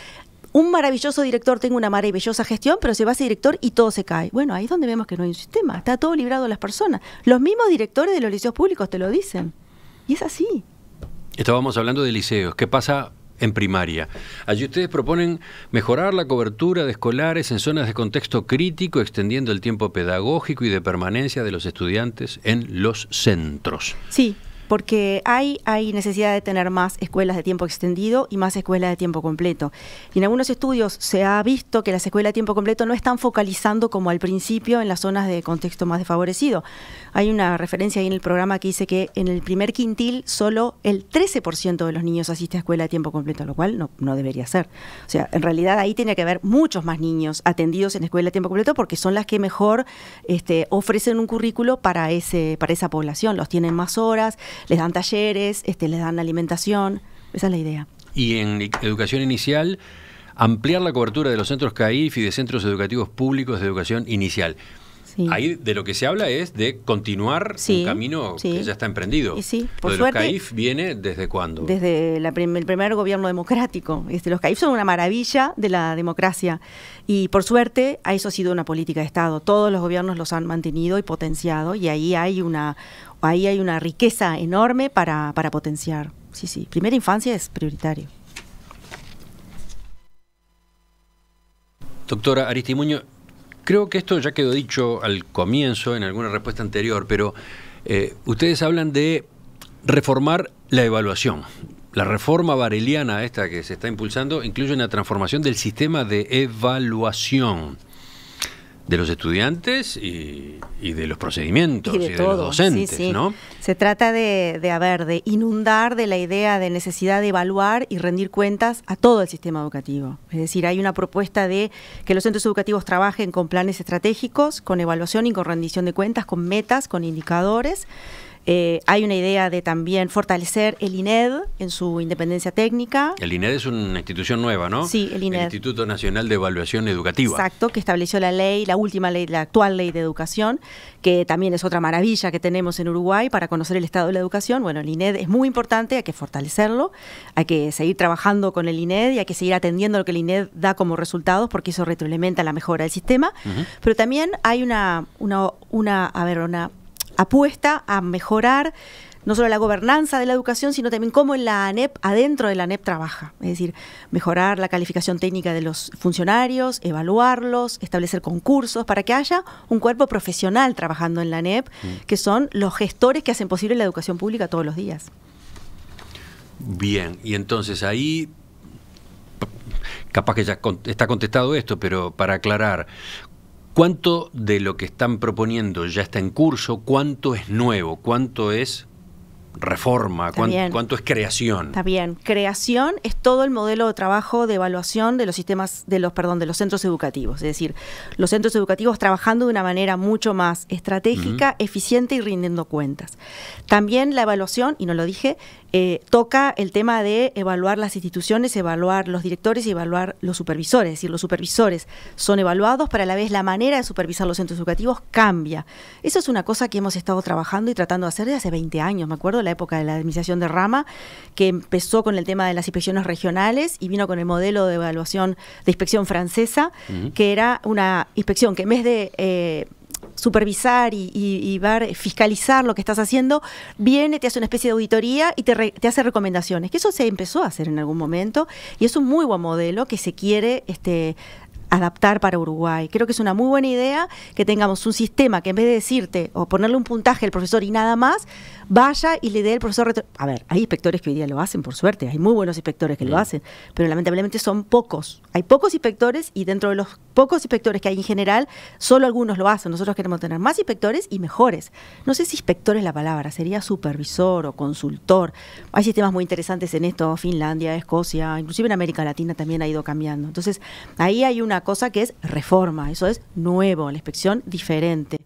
un maravilloso director tenga una maravillosa gestión, pero se va ese director y todo se cae. Bueno, ahí es donde vemos que no hay un sistema, está todo librado a las personas. Los mismos directores de los liceos públicos te lo dicen. Y es así. Estábamos hablando de liceos. ¿Qué pasa en primaria. Allí ustedes proponen mejorar la cobertura de escolares en zonas de contexto crítico, extendiendo el tiempo pedagógico y de permanencia de los estudiantes en los centros. Sí, porque hay, hay necesidad de tener más escuelas de tiempo extendido y más escuelas de tiempo completo. Y en algunos estudios se ha visto que las escuelas de tiempo completo no están focalizando como al principio en las zonas de contexto más desfavorecido. Hay una referencia ahí en el programa que dice que en el primer quintil solo el 13% de los niños asiste a escuela a tiempo completo, lo cual no, debería ser. O sea, en realidad ahí tiene que haber muchos más niños atendidos en escuela a tiempo completo porque son las que mejor este, ofrecen un currículo para, ese, para esa población. Los tienen más horas, les dan talleres, este, les dan alimentación. Esa es la idea. Y en educación inicial ampliar la cobertura de los centros CAIF y de centros educativos públicos de educación inicial. Ahí de lo que se habla es de continuar el un camino que ya está emprendido. por los CAIF viene desde cuándo? Desde el primer gobierno democrático. Este, los CAIF son una maravilla de la democracia. Y por suerte, a eso ha sido una política de Estado. Todos los gobiernos los han mantenido y potenciado, y ahí hay una, ahí hay una riqueza enorme para, para potenciar. Sí, sí. Primera infancia es prioritario. Doctora Aristimuño, Creo que esto ya quedó dicho al comienzo, en alguna respuesta anterior, pero eh, ustedes hablan de reformar la evaluación. La reforma bareliana esta que se está impulsando incluye una transformación del sistema de evaluación de los estudiantes y, de los procedimientos y de, los docentes, ¿no? Se trata de, de, de inundar de la idea de necesidad de evaluar y rendir cuentas a todo el sistema educativo. Es decir, hay una propuesta de que los centros educativos trabajen con planes estratégicos, con evaluación y con rendición de cuentas, con metas, con indicadores. Eh, hay una idea de también fortalecer el INED en su independencia técnica. El INED es una institución nueva, ¿no? Sí, el INED. Instituto Nacional de Evaluación Educativa. Exacto, que estableció la ley, la última ley, la actual ley de educación, que también es otra maravilla que tenemos en Uruguay para conocer el estado de la educación. Bueno, el INED es muy importante, hay que fortalecerlo, hay que seguir trabajando con el INED y hay que seguir atendiendo lo que el INED da como resultados porque eso retroalimenta la mejora del sistema. Pero también hay una, una, una, a ver, una apuesta a mejorar no solo la gobernanza de la educación, sino también cómo la ANEP, adentro de la ANEP, trabaja. Es decir, mejorar la calificación técnica de los funcionarios, evaluarlos, establecer concursos, para que haya un cuerpo profesional trabajando en la ANEP, mm. que son los gestores que hacen posible la educación pública todos los días. Bien, y entonces ahí capaz que ya está contestado esto, pero para aclarar, ¿Cuánto de lo que están proponiendo ya está en curso? ¿Cuánto es nuevo? ¿Cuánto es reforma? ¿Cuánto, es creación? Está bien. Creación es todo el modelo de trabajo de evaluación de los sistemas, de los, perdón, de los centros educativos. Es decir, los centros educativos trabajando de una manera mucho más estratégica, eficiente y rindiendo cuentas. También la evaluación, y no lo dije, eh, toca el tema de evaluar las instituciones, evaluar los directores y evaluar los supervisores. Es decir, los supervisores son evaluados, pero a la vez la manera de supervisar los centros educativos cambia. Eso es una cosa que hemos estado trabajando y tratando de hacer desde hace 20 años. Me acuerdo la época de la administración de Rama, que empezó con el tema de las inspecciones regionales y vino con el modelo de evaluación de inspección francesa, que era una inspección que en vez de... Eh, supervisar y, ver, fiscalizar lo que estás haciendo, viene, te hace una especie de auditoría y te, te, hace recomendaciones, que eso se empezó a hacer en algún momento y es un muy buen modelo que se quiere este, adaptar para Uruguay. Creo que es una muy buena idea que tengamos un sistema que en vez de decirte o ponerle un puntaje al profesor y nada más, vaya y le dé el profesor... A ver, hay inspectores que hoy día lo hacen, por suerte, hay muy buenos inspectores que lo hacen, pero lamentablemente son pocos. Hay pocos inspectores y dentro de los pocos inspectores que hay en general, solo algunos lo hacen. Nosotros queremos tener más inspectores y mejores. No sé si inspector es la palabra, sería supervisor o consultor. Hay sistemas muy interesantes en esto, Finlandia, Escocia, inclusive en América Latina también ha ido cambiando. Entonces, ahí hay una cosa que es reforma, eso es nuevo, la inspección diferente.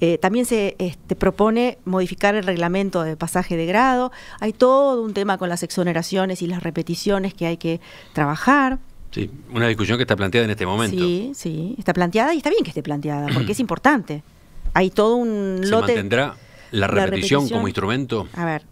Eh, también se este, propone modificar el reglamento de pasaje de grado. Hay todo un tema con las exoneraciones y las repeticiones que hay que trabajar. Sí, una discusión que está planteada en este momento. Sí, sí, está planteada y está bien que esté planteada, porque es <clears throat> importante. Hay todo un lote. ¿Se mantendrá la repetición como instrumento? A ver,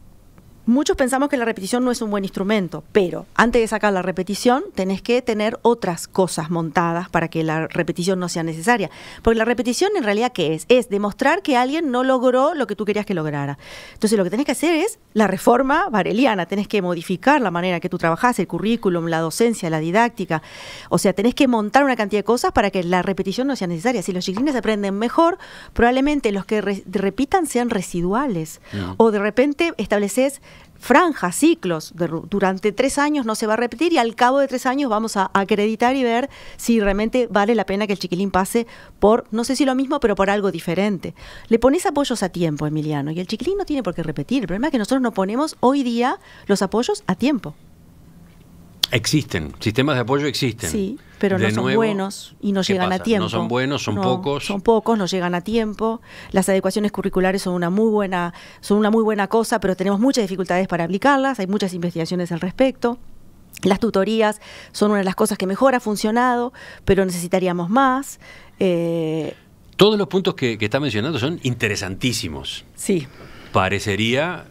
muchos pensamos que la repetición no es un buen instrumento, pero antes de sacar la repetición tenés que tener otras cosas montadas para que la repetición no sea necesaria. Porque la repetición en realidad qué es? Es demostrar que alguien no logró lo que tú querías que lograra. Entonces lo que tenés que hacer es la reforma vareliana, tenés que modificar la manera que tú trabajas, el currículum, la docencia, la didáctica. O sea, tenés que montar una cantidad de cosas para que la repetición no sea necesaria. Si los chiquilines aprenden mejor, probablemente los que repitan sean residuales. Mm. O de repente estableces franjas, ciclos. durante tres años no se va a repetir y al cabo de tres años vamos a acreditar y ver si realmente vale la pena que el chiquilín pase por, no sé si lo mismo, pero por algo diferente. Le pones apoyos a tiempo, Emiliano, y el chiquilín no tiene por qué repetir. El problema es que nosotros no ponemos hoy día los apoyos a tiempo. Existen, sistemas de apoyo existen. Sí, pero no son buenos y no llegan a tiempo. No son buenos, son pocos. Son pocos, no llegan a tiempo. Las adecuaciones curriculares son una muy buena, son una muy buena cosa, pero tenemos muchas dificultades para aplicarlas, hay muchas investigaciones al respecto. Las tutorías son una de las cosas que mejor ha funcionado, pero necesitaríamos más. Eh, Todos los puntos que está mencionando son interesantísimos. Sí. Parecería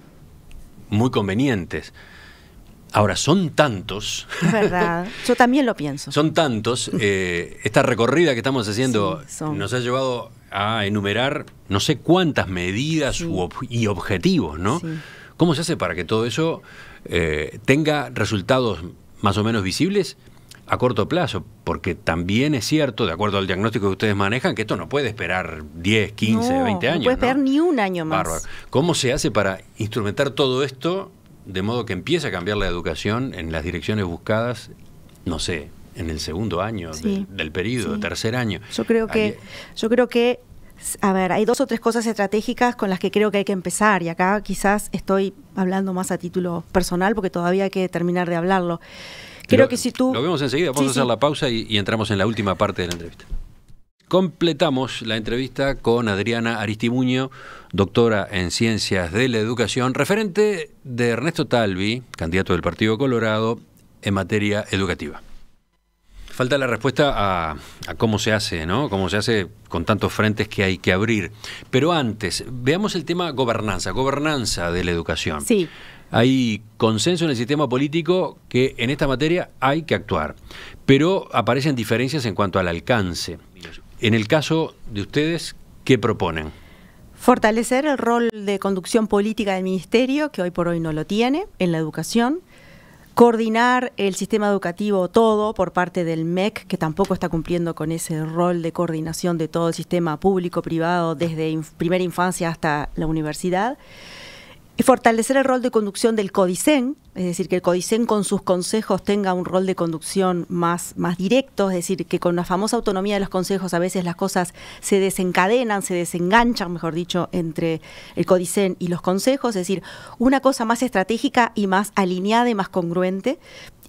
muy convenientes. Ahora, son tantos. Verdad. <laughs> Yo también lo pienso. son tantos. Eh, esta recorrida que estamos haciendo nos ha llevado a enumerar no sé cuántas medidas y objetivos, ¿no? ¿Cómo se hace para que todo eso eh, tenga resultados más o menos visibles a corto plazo? Porque también es cierto, de acuerdo al diagnóstico que ustedes manejan, que esto no puede esperar 10, 15, 20 años. No puede esperar ni un año más. ¿Cómo se hace para instrumentar todo esto de modo que empiece a cambiar la educación en las direcciones buscadas, no sé, en el segundo año del periodo, tercer año. Yo creo que, yo creo que, a ver, hay dos o tres cosas estratégicas con las que creo que hay que empezar, y acá quizás estoy hablando más a título personal, porque todavía hay que terminar de hablarlo. Creo que si tú. Lo vemos enseguida, vamos a hacer la pausa y entramos en la última parte de la entrevista completamos la entrevista con Adriana Aristimuño, doctora en Ciencias de la Educación, referente de Ernesto Talvi, candidato del Partido Colorado, en materia educativa. Falta la respuesta a, a, cómo se hace, ¿no? Cómo se hace con tantos frentes que hay que abrir. Pero antes, veamos el tema gobernanza, gobernanza de la educación. Sí. Hay consenso en el sistema político que en esta materia hay que actuar, pero aparecen diferencias en cuanto al alcance. En el caso de ustedes, ¿qué proponen? Fortalecer el rol de conducción política del Ministerio, que hoy por hoy no lo tiene, en la educación. Coordinar el sistema educativo todo por parte del MEC, que tampoco está cumpliendo con ese rol de coordinación de todo el sistema público-privado desde primera infancia hasta la universidad y fortalecer el rol de conducción del CODICEN, es decir, que el CODICEN con sus consejos tenga un rol de conducción más, más directo, es decir, que con la famosa autonomía de los consejos a veces las cosas se desencadenan, se desenganchan, mejor dicho, entre el CODICEN y los consejos, es decir, una cosa más estratégica y más alineada y más congruente,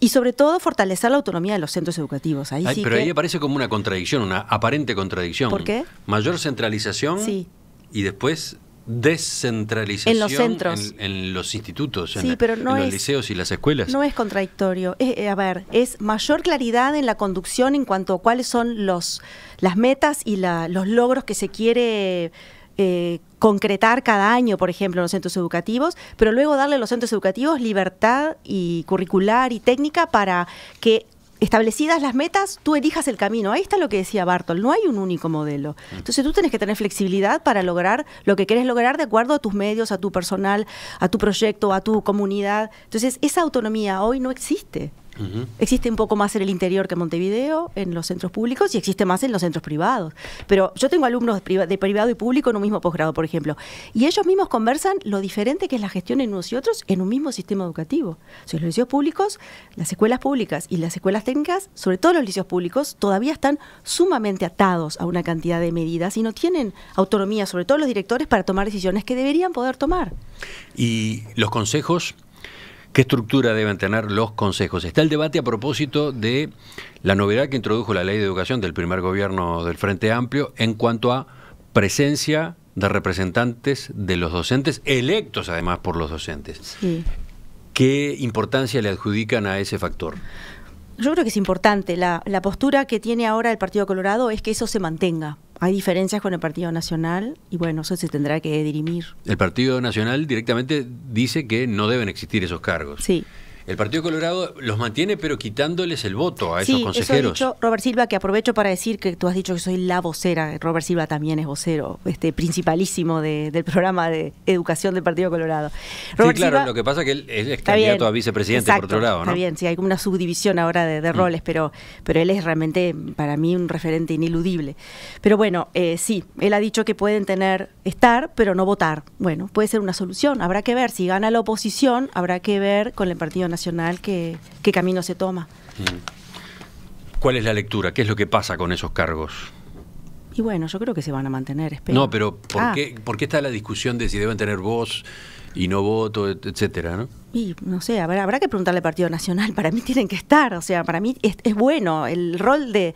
y sobre todo fortalecer la autonomía de los centros educativos. Ahí pero ahí aparece como una contradicción, una aparente contradicción. ¿Por qué? Mayor centralización sí. y después descentralización en los centros, en, los institutos, en, los liceos y las escuelas. No es contradictorio. Es, eh, a ver, es mayor claridad en la conducción en cuanto a cuáles son los las metas y los logros que se quiere eh, concretar cada año, por ejemplo, en los centros educativos, pero luego darle a los centros educativos libertad y curricular y técnica para que establecidas las metas, tú elijas el camino. Ahí está lo que decía Bartol, no hay un único modelo. Mm. Entonces tú tienes que tener flexibilidad para lograr lo que quieres lograr de acuerdo a tus medios, a tu personal, a tu proyecto, a tu comunidad. Entonces esa autonomía hoy no existe. Existe un poco más en el interior que en Montevideo, en los centros públicos, y existe más en los centros privados. Pero yo tengo alumnos de privado y público en un mismo posgrado, por ejemplo, y ellos mismos conversan lo diferente que es la gestión en unos y otros en un mismo sistema educativo. O sea, los liceos públicos, las escuelas públicas y las escuelas técnicas, sobre todo los liceos públicos, todavía están sumamente atados a una cantidad de medidas y no tienen autonomía, sobre todo los directores, para tomar decisiones que deberían poder tomar. ¿Y los consejos? ¿Qué estructura deben tener los consejos? Está el debate a propósito de la novedad que introdujo la ley de educación del primer gobierno del Frente Amplio en cuanto a presencia de representantes de los docentes, electos además por los docentes. ¿Qué importancia le adjudican a ese factor? Yo creo que es importante. la postura que tiene ahora el Partido Colorado es que eso se mantenga hay diferencias con el Partido Nacional y bueno, eso se tendrá que dirimir. El Partido Nacional directamente dice que no deben existir esos cargos. Sí el Partido Colorado los mantiene, pero quitándoles el voto a esos consejeros. Eso dicho, Robert Silva, que aprovecho para decir que tú has dicho que soy la vocera. Robert Silva también es vocero, este principalísimo del programa de educación del Partido Colorado. sí, claro, lo que pasa es que él, es candidato a vicepresidente, por otro lado, ¿no? Está bien, sí, hay como una subdivisión ahora de, mm. roles, pero, pero él es realmente, para mí, un referente ineludible. Pero bueno, eh, sí, él ha dicho que pueden tener, estar, pero no votar. Bueno, puede ser una solución. Habrá que ver. Si gana la oposición, habrá que ver con el Partido Nacional que, qué camino se toma. Mm. ¿Cuál es la lectura? ¿Qué es lo que pasa con esos cargos? Y bueno, yo creo que se van a mantener, espero. No, pero ¿por, ah. qué, está la discusión de si deben tener voz y no voto, etcétera, no? Y no sé, habrá, habrá que preguntarle al Partido Nacional. Para mí tienen que estar, o sea, para mí es, bueno. El rol de,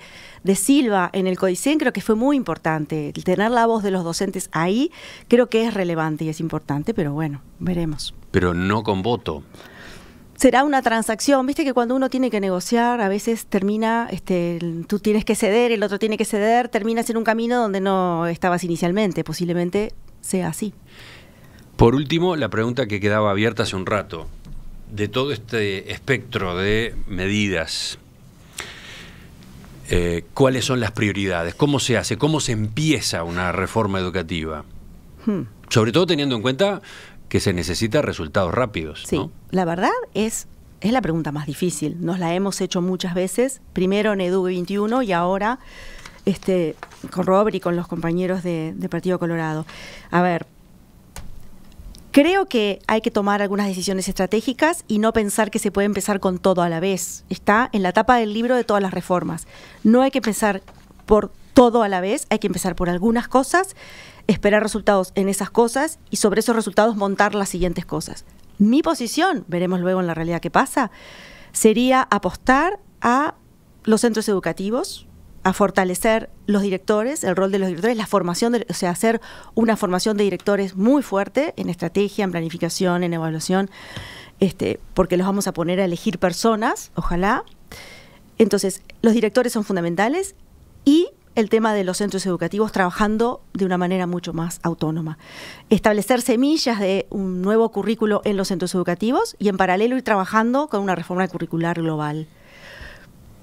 Silva en el CODICEN creo que fue muy importante. El tener la voz de los docentes ahí creo que es relevante y es importante, pero bueno, veremos. Pero no con voto será una transacción. Viste que cuando uno tiene que negociar, a veces termina, este, tú tienes que ceder, el otro tiene que ceder, terminas en un camino donde no estabas inicialmente. Posiblemente sea así. Por último, la pregunta que quedaba abierta hace un rato, de todo este espectro de medidas, eh, ¿cuáles son las prioridades? ¿Cómo se hace? ¿Cómo se empieza una reforma educativa? Hmm. Sobre todo teniendo en cuenta que se necesita resultados rápidos. Sí, la verdad es, es la pregunta más difícil. Nos la hemos hecho muchas veces, primero en Edu 21 y ahora este, con Robert y con los compañeros de, Partido Colorado. A ver, Creo que hay que tomar algunas decisiones estratégicas y no pensar que se puede empezar con todo a la vez. Está en la etapa del libro de todas las reformas. No hay que empezar por todo a la vez, hay que empezar por algunas cosas esperar resultados en esas cosas y sobre esos resultados montar las siguientes cosas. Mi posición, veremos luego en la realidad qué pasa, sería apostar a los centros educativos, a fortalecer los directores, el rol de los directores, la formación, de, o sea, hacer una formación de directores muy fuerte en estrategia, en planificación, en evaluación, este, porque los vamos a poner a elegir personas, ojalá. Entonces, los directores son fundamentales y el tema de los centros educativos trabajando de una manera mucho más autónoma. Establecer semillas de un nuevo currículo en los centros educativos y en paralelo ir trabajando con una reforma curricular global.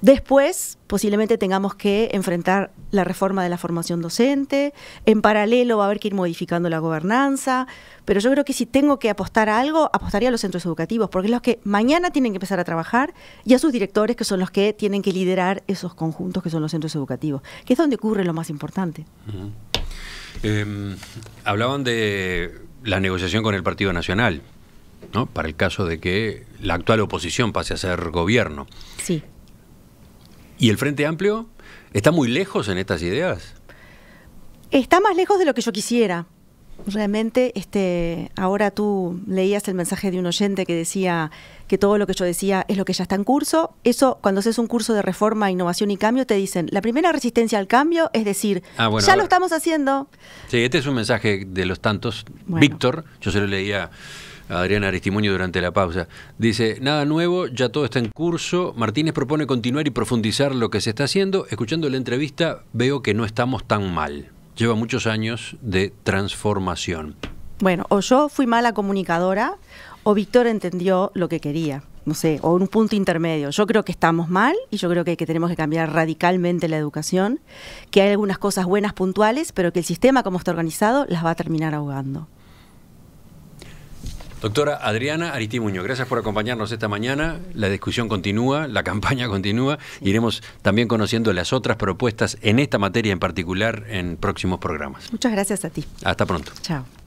Después, posiblemente tengamos que enfrentar la reforma de la formación docente, en paralelo va a haber que ir modificando la gobernanza, pero yo creo que si tengo que apostar a algo, apostaría a los centros educativos, porque es los que mañana tienen que empezar a trabajar y a sus directores, que son los que tienen que liderar esos conjuntos que son los centros educativos, que es donde ocurre lo más importante. Eh, hablaban de la negociación con el Partido Nacional. ¿no? Para el caso de que la actual oposición pase a ser gobierno. Sí. ¿Y el Frente Amplio está muy lejos en estas ideas? Está más lejos de lo que yo quisiera. Realmente, este, ahora tú leías el mensaje de un oyente que decía que todo lo que yo decía es lo que ya está en curso. Eso, cuando haces un curso de reforma, innovación y cambio, te dicen, la primera resistencia al cambio es decir, ah, ya lo estamos haciendo. Sí, este es un mensaje de los tantos. Víctor, yo se lo leía Adriana Aristimuño durante la pausa. Dice, nada nuevo, ya todo está en curso. Martínez propone continuar y profundizar lo que se está haciendo. Escuchando la entrevista veo que no estamos tan mal. Lleva muchos años de transformación. Bueno, o yo fui mala comunicadora o Víctor entendió lo que quería. No sé, o un punto intermedio. Yo creo que estamos mal y yo creo que, que tenemos que cambiar radicalmente la educación, que hay algunas cosas buenas puntuales, pero que el sistema como está organizado las va a terminar ahogando. Doctora Adriana Aritimuño, gracias por acompañarnos esta mañana. La discusión continúa, la <laughs> campaña continúa. Iremos también conociendo las otras propuestas en esta materia en particular en próximos programas. Muchas gracias a ti. Hasta pronto. Chao.